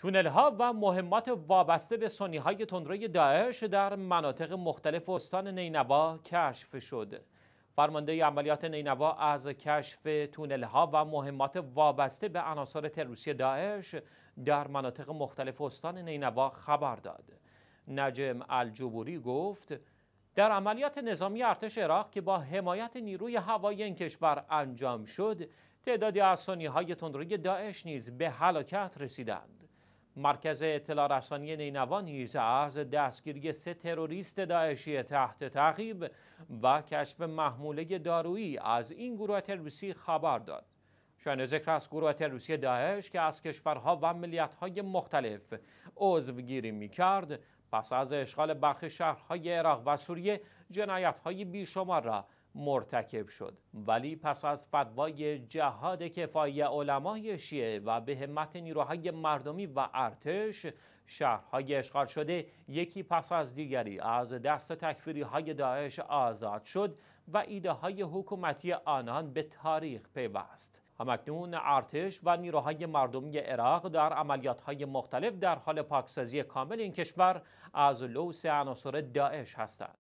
تونل ها و مهمات وابسته به سنی های تندروی داعش در مناطق مختلف استان نینوا کشف شد. فرمانده عملیات نینوا از کشف تونل ها و مهمات وابسته به عناصر تروریستی داعش در مناطق مختلف استان نینوا خبر داد. نجم الجبوری گفت در عملیات نظامی ارتش عراق که با حمایت نیروی هوایی این کشور انجام شد، تعدادی از های تندروی داعش نیز به هلاکت رسیدند. مرکز اطلاع رسانی نینوان نیز از دستگیری سه تروریست داعشی تحت تعقیب و کشف محموله دارویی از این گروه تروریستی خبر داد. شاین ذکر از گروه تروریستی داعش که از کشورها و ملیتهای مختلف عضوگیری میکرد پس از اشغال برخی شهرهای عراق و سوریه جنایتهای بیشمار را مرتکب شد ولی پس از فتوای جهاد کفایی علمای شیعه و به همت نیروهای مردمی و ارتش شهرهای اشغال شده یکی پس از دیگری از دست تکفیری های داعش آزاد شد و ایده های حکومتی آنان به تاریخ پیوست همکنون ارتش و نیروهای مردمی عراق در عملیات های مختلف در حال پاکسازی کامل این کشور از لوس عناصر داعش هستند